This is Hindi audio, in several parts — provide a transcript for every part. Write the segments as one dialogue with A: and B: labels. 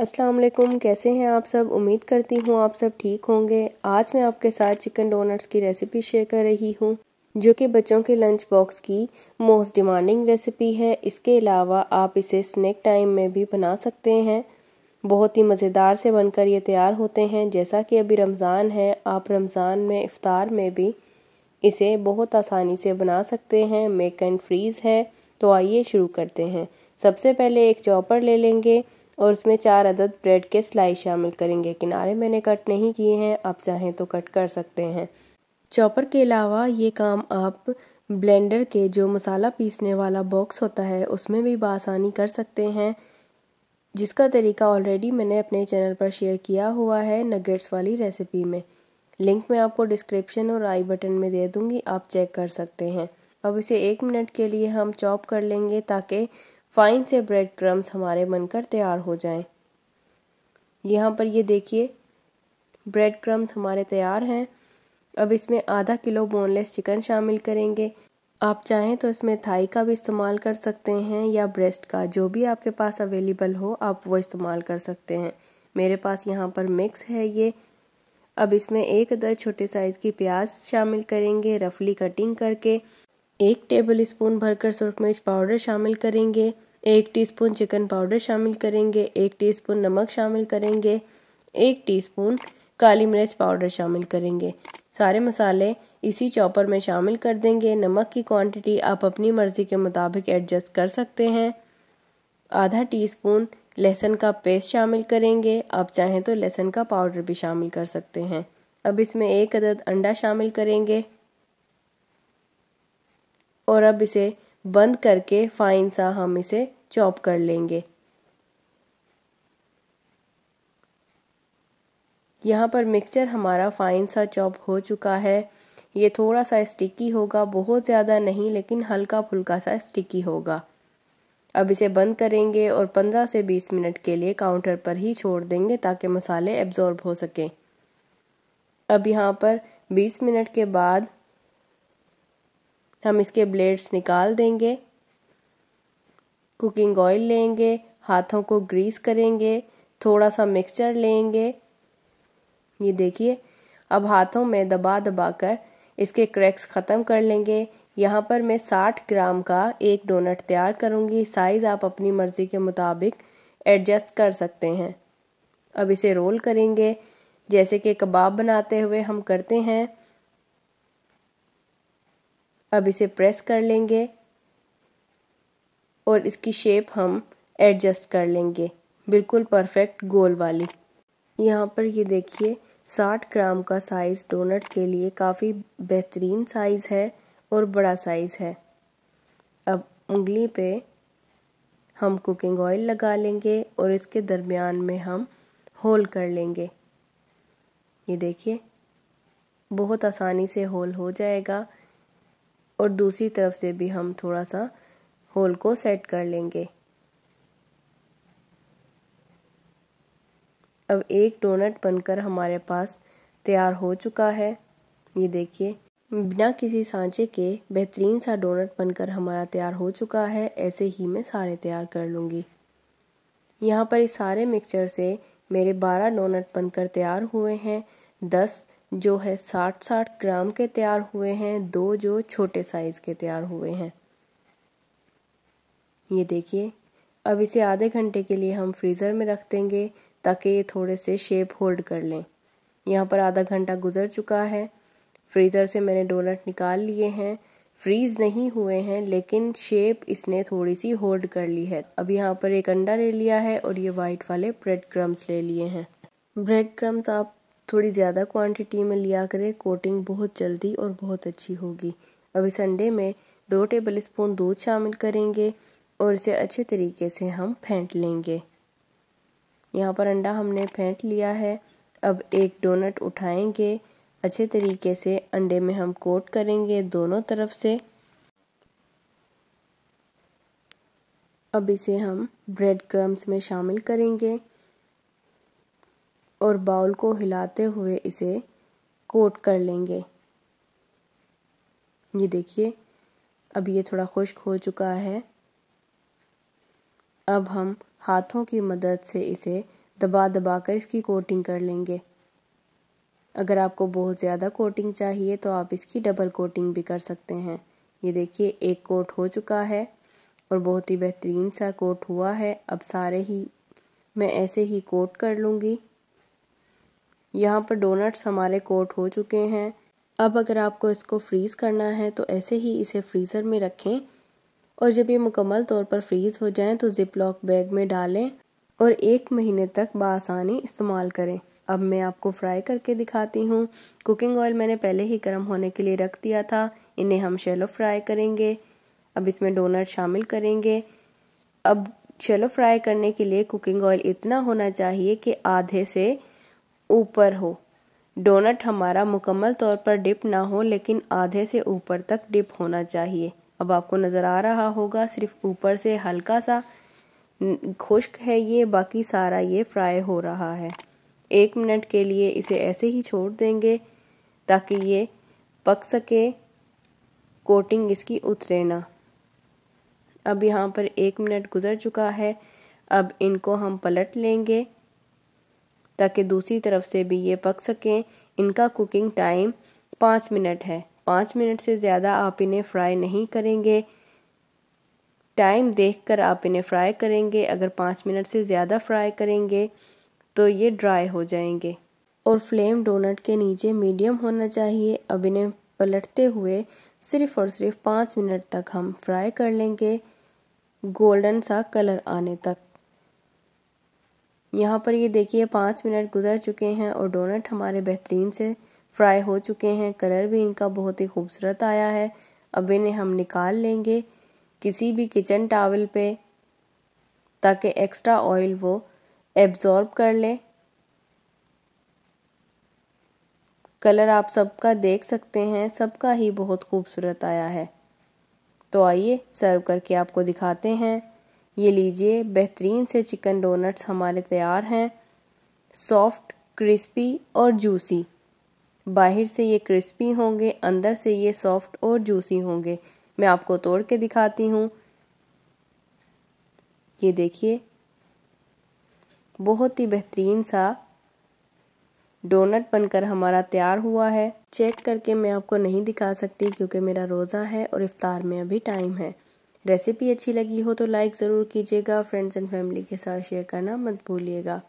A: अस्सलाम वालेकुम कैसे हैं आप सब उम्मीद करती हूँ आप सब ठीक होंगे आज मैं आपके साथ चिकन डोनट्स की रेसिपी शेयर कर रही हूँ जो कि बच्चों के लंच बॉक्स की मोस्ट डिमांडिंग रेसिपी है इसके अलावा आप इसे स्नैक टाइम में भी बना सकते हैं बहुत ही मज़ेदार से बनकर ये तैयार होते हैं जैसा कि अभी रमज़ान है आप रमज़ान में इफ़ार में भी इसे बहुत आसानी से बना सकते हैं मेक एंड फ्रीज़ है तो आइए शुरू करते हैं सबसे पहले एक चॉपर ले लेंगे और उसमें चार अदद ब्रेड के स्लाइस शामिल करेंगे किनारे मैंने कट नहीं किए हैं आप चाहें तो कट कर सकते हैं चॉपर के अलावा ये काम आप ब्लेंडर के जो मसाला पीसने वाला बॉक्स होता है उसमें भी बासानी कर सकते हैं जिसका तरीका ऑलरेडी मैंने अपने चैनल पर शेयर किया हुआ है नगेट्स वाली रेसिपी में लिंक मैं आपको डिस्क्रिप्शन और आई बटन में दे दूंगी आप चेक कर सकते हैं अब इसे एक मिनट के लिए हम चॉप कर लेंगे ताकि फ़ाइन से ब्रेड क्रम्स हमारे बनकर तैयार हो जाएं। यहाँ पर ये देखिए ब्रेड क्रम्स हमारे तैयार हैं अब इसमें आधा किलो बोनलेस चिकन शामिल करेंगे आप चाहें तो इसमें थाई का भी इस्तेमाल कर सकते हैं या ब्रेस्ट का जो भी आपके पास अवेलेबल हो आप वो इस्तेमाल कर सकते हैं मेरे पास यहाँ पर मिक्स है ये अब इसमें एक अदर छोटे साइज़ की प्याज शामिल करेंगे रफली कटिंग करके एक टेबल स्पून भरकर सुरख मिर्च पाउडर शामिल करेंगे एक टीस्पून चिकन पाउडर शामिल करेंगे एक टीस्पून नमक शामिल करेंगे एक टीस्पून काली मिर्च पाउडर शामिल करेंगे सारे मसाले इसी चॉपर में शामिल कर देंगे नमक की क्वांटिटी आप अपनी मर्ज़ी के मुताबिक एडजस्ट कर सकते हैं आधा टीस्पून लहसुन का पेस्ट शामिल करेंगे आप चाहें तो लहसुन का पाउडर भी शामिल कर सकते हैं अब इसमें एक अदद अंडा शामिल करेंगे और अब इसे बंद करके फाइन सा हम इसे चॉप कर लेंगे यहाँ पर मिक्सचर हमारा फाइन सा चॉप हो चुका है ये थोड़ा सा स्टिकी होगा बहुत ज़्यादा नहीं लेकिन हल्का फुल्का सा स्टिकी होगा अब इसे बंद करेंगे और 15 से 20 मिनट के लिए काउंटर पर ही छोड़ देंगे ताकि मसाले एब्ज़ॉर्ब हो सकें अब यहाँ पर 20 मिनट के बाद हम इसके ब्लेड्स निकाल देंगे कुकिंग ऑयल लेंगे हाथों को ग्रीस करेंगे थोड़ा सा मिक्सचर लेंगे ये देखिए अब हाथों में दबा दबा कर इसके क्रैक्स ख़त्म कर लेंगे यहाँ पर मैं 60 ग्राम का एक डोनट तैयार करूँगी साइज़ आप अपनी मर्ज़ी के मुताबिक एडजस्ट कर सकते हैं अब इसे रोल करेंगे जैसे कि कबाब बनाते हुए हम करते हैं अब इसे प्रेस कर लेंगे और इसकी शेप हम एडजस्ट कर लेंगे बिल्कुल परफेक्ट गोल वाली यहाँ पर ये देखिए 60 ग्राम का साइज़ डोनट के लिए काफ़ी बेहतरीन साइज़ है और बड़ा साइज़ है अब उंगली पे हम कुकिंग ऑयल लगा लेंगे और इसके दरमियान में हम होल कर लेंगे ये देखिए बहुत आसानी से होल हो जाएगा और दूसरी तरफ से भी हम थोड़ा सा होल को सेट कर लेंगे अब एक डोनट बनकर हमारे पास तैयार हो चुका है ये देखिए बिना किसी सांचे के बेहतरीन सा डोनट बनकर हमारा तैयार हो चुका है ऐसे ही मैं सारे तैयार कर लूँगी यहाँ पर इस सारे मिक्सचर से मेरे बारह डोनट बनकर तैयार हुए हैं दस जो है साठ साठ ग्राम के तैयार हुए हैं दो जो छोटे साइज़ के तैयार हुए हैं ये देखिए अब इसे आधे घंटे के लिए हम फ्रीज़र में रख देंगे ताकि ये थोड़े से शेप होल्ड कर लें यहाँ पर आधा घंटा गुजर चुका है फ्रीज़र से मैंने डोनट निकाल लिए हैं फ्रीज़ नहीं हुए हैं लेकिन शेप इसने थोड़ी सी होल्ड कर ली है अब यहाँ पर एक अंडा ले लिया है और ये वाइट वाले ब्रेड क्रम्स ले लिए हैं ब्रेड क्रम्स आप थोड़ी ज़्यादा क्वांटिटी में लिया करें कोटिंग बहुत जल्दी और बहुत अच्छी होगी अभी संडे में दो टेबल स्पून दूध शामिल करेंगे और इसे अच्छे तरीके से हम फेंट लेंगे यहाँ पर अंडा हमने फेंट लिया है अब एक डोनट उठाएंगे अच्छे तरीके से अंडे में हम कोट करेंगे दोनों तरफ से अब इसे हम ब्रेड क्रम्स में शामिल करेंगे और बाउल को हिलाते हुए इसे कोट कर लेंगे ये देखिए अब ये थोड़ा खुश्क हो चुका है अब हम हाथों की मदद से इसे दबा दबा कर इसकी कोटिंग कर लेंगे अगर आपको बहुत ज़्यादा कोटिंग चाहिए तो आप इसकी डबल कोटिंग भी कर सकते हैं ये देखिए एक कोट हो चुका है और बहुत ही बेहतरीन सा कोट हुआ है अब सारे ही मैं ऐसे ही कोट कर लूँगी यहाँ पर डोनट्स हमारे कोट हो चुके हैं अब अगर आपको इसको फ्रीज़ करना है तो ऐसे ही इसे फ्रीज़र में रखें और जब ये मुकम्मल तौर पर फ्रीज़ हो जाएं तो ज़िप लॉक बैग में डालें और एक महीने तक बसानी इस्तेमाल करें अब मैं आपको फ्राई करके दिखाती हूँ कुकिंग ऑयल मैंने पहले ही गर्म होने के लिए रख दिया था इन्हें हम शेलो फ्राई करेंगे अब इसमें डोनट शामिल करेंगे अब शेलो फ्राई करने के लिए कुकिंग ऑयल इतना होना चाहिए कि आधे से ऊपर हो डोनट हमारा मुकम्मल तौर पर डिप ना हो लेकिन आधे से ऊपर तक डिप होना चाहिए अब आपको नज़र आ रहा होगा सिर्फ ऊपर से हल्का सा खुश्क है ये बाकी सारा ये फ्राई हो रहा है एक मिनट के लिए इसे ऐसे ही छोड़ देंगे ताकि ये पक सके कोटिंग इसकी उतरे ना अब यहाँ पर एक मिनट गुज़र चुका है अब इनको हम पलट लेंगे ताकि दूसरी तरफ से भी ये पक सकें इनका कुकिंग टाइम पाँच मिनट है पाँच मिनट से ज़्यादा आप इन्हें फ्राई नहीं करेंगे टाइम देखकर आप इन्हें फ्राई करेंगे अगर पाँच मिनट से ज़्यादा फ्राई करेंगे तो ये ड्राई हो जाएंगे और फ्लेम डोनट के नीचे मीडियम होना चाहिए अब इन्हें पलटते हुए सिर्फ और सिर्फ पाँच मिनट तक हम फ्राई कर लेंगे गोल्डन सा कलर आने तक यहाँ पर ये देखिए पाँच मिनट गुजर चुके हैं और डोनट हमारे बेहतरीन से फ्राई हो चुके हैं कलर भी इनका बहुत ही खूबसूरत आया है अब इन्हें हम निकाल लेंगे किसी भी किचन टावल पे ताकि एक्स्ट्रा ऑयल वो एब्ज़ॉर्ब कर ले कलर आप सबका देख सकते हैं सबका ही बहुत खूबसूरत आया है तो आइए सर्व करके आपको दिखाते हैं ये लीजिए बेहतरीन से चिकन डोनट्स हमारे तैयार हैं सॉफ्ट क्रिस्पी और जूसी बाहर से ये क्रिस्पी होंगे अंदर से ये सॉफ्ट और जूसी होंगे मैं आपको तोड़ के दिखाती हूँ ये देखिए बहुत ही बेहतरीन सा डोनट बनकर हमारा तैयार हुआ है चेक करके मैं आपको नहीं दिखा सकती क्योंकि मेरा रोज़ा है और इफ़ार में अभी टाइम है रेसिपी अच्छी लगी हो तो लाइक ज़रूर कीजिएगा फ्रेंड्स एंड फैमिली के साथ शेयर करना मत भूलिएगा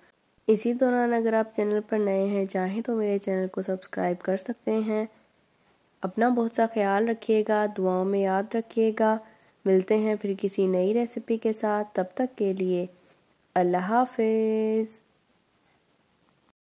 A: इसी दौरान अगर आप चैनल पर नए हैं चाहें तो मेरे चैनल को सब्सक्राइब कर सकते हैं अपना बहुत सा ख्याल रखिएगा दुआओं में याद रखिएगा मिलते हैं फिर किसी नई रेसिपी के साथ तब तक के लिए अल्लाह हाफिज़